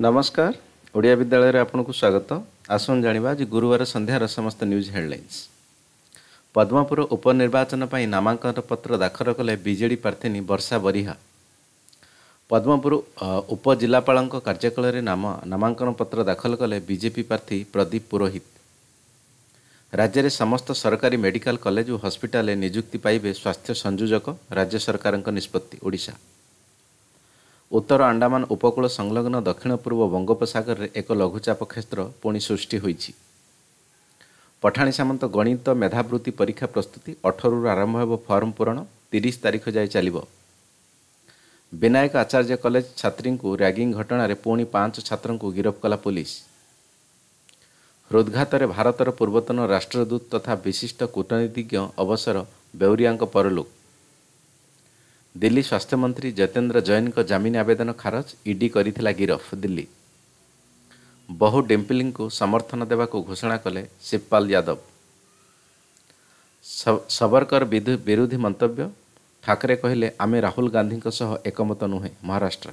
ନମସ୍କାର ଓଡ଼ିଆ ବିଦ୍ୟାଳୟରେ ଆପଣଙ୍କୁ ସ୍ୱାଗତ ଆସନ୍ତୁ ଜାଣିବା ଆଜି ଗୁରୁବାର ସନ୍ଧ୍ୟାର ସମସ୍ତ ନ୍ୟୁଜ୍ ହେଡ୍ଲାଇନ୍ସ ପଦ୍ମପୁର ଉପନିର୍ବାଚନ ପାଇଁ ନାମାଙ୍କନ ପତ୍ର ଦାଖଲ କଲେ ବିଜେଡ଼ି ପ୍ରାର୍ଥିନୀ ବର୍ଷା ବରିହା ପଦ୍ମପୁର ଉପଜିଲ୍ଲାପାଳଙ୍କ କାର୍ଯ୍ୟକାଳରେ ନାମ ନାମାଙ୍କନ ପତ୍ର ଦାଖଲ କଲେ ବିଜେପି ପ୍ରାର୍ଥୀ ପ୍ରଦୀପ ପୁରୋହିତ ରାଜ୍ୟରେ ସମସ୍ତ ସରକାରୀ ମେଡ଼ିକାଲ କଲେଜ ଓ ହସ୍ପିଟାଲରେ ନିଯୁକ୍ତି ପାଇବେ ସ୍ୱାସ୍ଥ୍ୟ ସଂଯୋଜକ ରାଜ୍ୟ ସରକାରଙ୍କ ନିଷ୍ପତ୍ତି ଓଡ଼ିଶା ଉତ୍ତର ଆଣ୍ଡାମାନ ଉପକୂଳ ସଂଲଗ୍ନ ଦକ୍ଷିଣ ପୂର୍ବ ବଙ୍ଗୋପସାଗରରେ ଏକ ଲଘୁଚାପ କ୍ଷେତ୍ର ପୁଣି ସୃଷ୍ଟି ହୋଇଛି ପଠାଣି ସାମନ୍ତ ଗଣିତ ମେଧାବୃତ୍ତି ପରୀକ୍ଷା ପ୍ରସ୍ତୁତି ଅଠରରୁ ଆରମ୍ଭ ହେବ ଫର୍ମ ପୂରଣ ତିରିଶ ତାରିଖ ଯାଏ ଚାଲିବ ବିନାୟକ ଆଚାର୍ଯ୍ୟ କଲେଜ ଛାତ୍ରୀଙ୍କୁ ର୍ୟାଗିଂ ଘଟଣାରେ ପୁଣି ପାଞ୍ଚ ଛାତ୍ରଙ୍କୁ ଗିରଫ କଲା ପୁଲିସ୍ ହୃଦ୍ଘାତରେ ଭାରତର ପୂର୍ବତନ ରାଷ୍ଟ୍ରଦୂତ ତଥା ବିଶିଷ୍ଟ କୂଟନୀତିଜ୍ଞ ଅବସର ବେଉରିଆଙ୍କ ପରଲୋକ ଦିଲ୍ଲୀ ସ୍ୱାସ୍ଥ୍ୟମନ୍ତ୍ରୀ ଜତେନ୍ଦ୍ର ଜୈନଙ୍କ ଜାମିନ ଆବେଦନ ଖାରଜ ଇଡି କରିଥିଲା ଗିରଫ ଦିଲ୍ଲୀ ବହୁ ଡିମ୍ପଲିଙ୍କୁ ସମର୍ଥନ ଦେବାକୁ ଘୋଷଣା କଲେ ଶିବପାଲ ଯାଦବ ସବରକର ବିରୋଧୀ ମନ୍ତବ୍ୟ ଠାକରେ କହିଲେ ଆମେ ରାହୁଲ ଗାନ୍ଧୀଙ୍କ ସହ ଏକମତ ନୁହେଁ ମହାରାଷ୍ଟ୍ର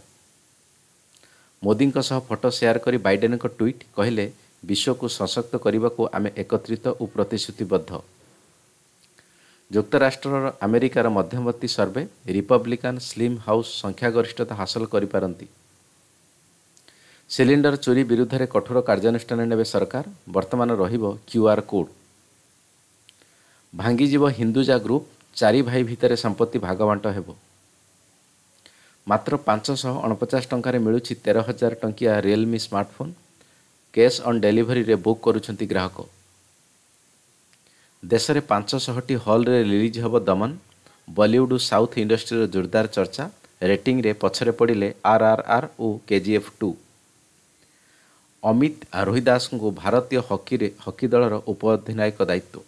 ମୋଦିଙ୍କ ସହ ଫଟୋ ସେୟାର କରି ବାଇଡେନଙ୍କ ଟ୍ୱିଟ୍ କହିଲେ ବିଶ୍ୱକୁ ସଶକ୍ତ କରିବାକୁ ଆମେ ଏକତ୍ରିତ ଓ ପ୍ରତିଶ୍ରୁତିବଦ୍ଧ ଯୁକ୍ତରାଷ୍ଟ୍ରର ଆମେରିକାର ମଧ୍ୟବର୍ତ୍ତୀ ସର୍ଭେ ରିପବ୍ଲିକାନ୍ ସ୍ଲିମ୍ ହାଉସ୍ ସଂଖ୍ୟାଗରିଷ୍ଠତା ହାସଲ କରିପାରନ୍ତି ସିଲିଣ୍ଡର ଚୋରି ବିରୁଦ୍ଧରେ କଠୋର କାର୍ଯ୍ୟାନୁଷ୍ଠାନ ନେବେ ସରକାର ବର୍ତ୍ତମାନ ରହିବ କ୍ୟୁ ଆର୍ କୋଡ୍ ଭାଙ୍ଗିଯିବ ହିନ୍ଦୁଜା ଗ୍ରୁପ୍ ଚାରି ଭାଇ ଭିତରେ ସମ୍ପତ୍ତି ଭାଗବାଣ୍ଟ ହେବ ମାତ୍ର ପାଞ୍ଚଶହ ଅଣପଚାଶ ଟଙ୍କାରେ ମିଳୁଛି ତେର ହଜାର ଟଙ୍କିଆ ରିଏଲମି ସ୍ମାର୍ଟଫୋନ୍ କ୍ୟାସ୍ ଅନ୍ ଡେଲିଭରିରେ ବୁକ୍ କରୁଛନ୍ତି ଗ୍ରାହକ ଦେଶରେ ପାଞ୍ଚଶହଟି ହଲ୍ରେ ରିଲିଜ୍ ହେବ ଦମନ ବଲିଉଡ୍ ସାଉଥ୍ ଇଣ୍ଡଷ୍ଟ୍ରିର ଜୋରଦାର ଚର୍ଚ୍ଚା ରେଟିଂରେ ପଛରେ ପଡ଼ିଲେ ଆର୍ ଆର୍ ଆର୍ ଓ କେଜିଏଫ୍ ଟୁ ଅମିତ ରୋହିଦାସଙ୍କୁ ଭାରତୀୟ ହକିରେ ହକି ଦଳର ଉପଅଧିନାୟକ ଦାୟିତ୍ୱ